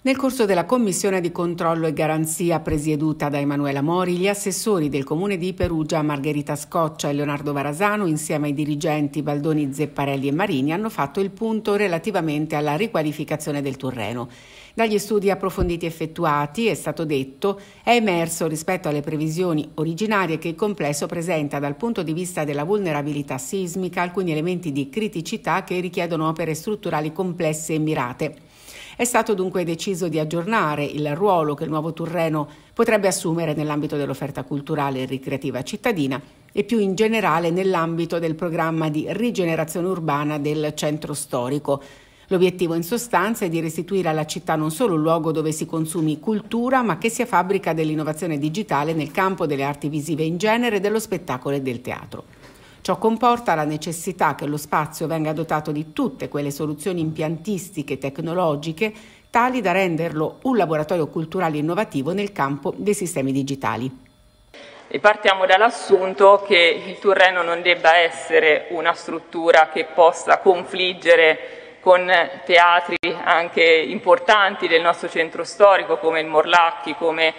Nel corso della commissione di controllo e garanzia presieduta da Emanuela Mori, gli assessori del comune di Perugia Margherita Scoccia e Leonardo Varasano, insieme ai dirigenti Baldoni Zepparelli e Marini, hanno fatto il punto relativamente alla riqualificazione del Turreno. Dagli studi approfonditi effettuati, è stato detto, è emerso rispetto alle previsioni originarie che il complesso presenta dal punto di vista della vulnerabilità sismica alcuni elementi di criticità che richiedono opere strutturali complesse e mirate. È stato dunque deciso di aggiornare il ruolo che il nuovo Turreno potrebbe assumere nell'ambito dell'offerta culturale e ricreativa cittadina e più in generale nell'ambito del programma di rigenerazione urbana del centro storico. L'obiettivo in sostanza è di restituire alla città non solo un luogo dove si consumi cultura, ma che sia fabbrica dell'innovazione digitale nel campo delle arti visive in genere, dello spettacolo e del teatro. Ciò comporta la necessità che lo spazio venga dotato di tutte quelle soluzioni impiantistiche e tecnologiche tali da renderlo un laboratorio culturale innovativo nel campo dei sistemi digitali. E partiamo dall'assunto che il Turreno non debba essere una struttura che possa confliggere con teatri anche importanti del nostro centro storico come il Morlacchi, come,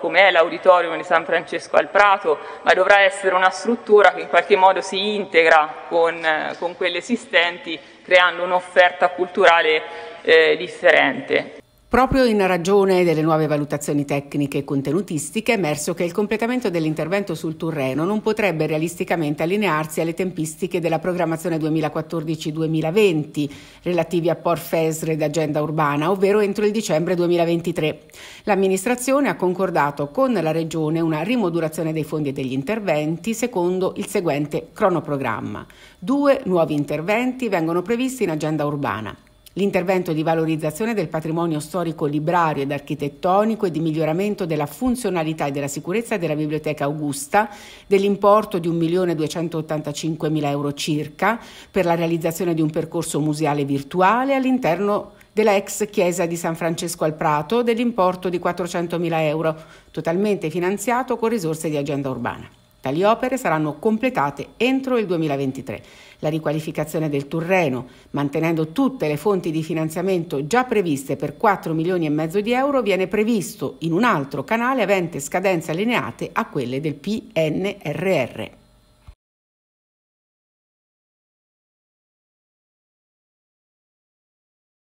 come è l'auditorium di San Francesco al Prato, ma dovrà essere una struttura che in qualche modo si integra con, con quelle esistenti creando un'offerta culturale eh, differente. Proprio in ragione delle nuove valutazioni tecniche e contenutistiche è emerso che il completamento dell'intervento sul Turreno non potrebbe realisticamente allinearsi alle tempistiche della programmazione 2014-2020 relativi a Port Fesre ed Agenda Urbana, ovvero entro il dicembre 2023. L'amministrazione ha concordato con la Regione una rimodulazione dei fondi e degli interventi secondo il seguente cronoprogramma. Due nuovi interventi vengono previsti in Agenda Urbana. L'intervento di valorizzazione del patrimonio storico librario ed architettonico e di miglioramento della funzionalità e della sicurezza della Biblioteca Augusta, dell'importo di 1.285.000 euro circa, per la realizzazione di un percorso museale virtuale all'interno della ex chiesa di San Francesco al Prato dell'importo di 400.000 euro, totalmente finanziato con risorse di agenda urbana. Tali opere saranno completate entro il 2023. La riqualificazione del Turreno, mantenendo tutte le fonti di finanziamento già previste per 4 milioni e mezzo di euro, viene previsto in un altro canale avente scadenze allineate a quelle del PNRR.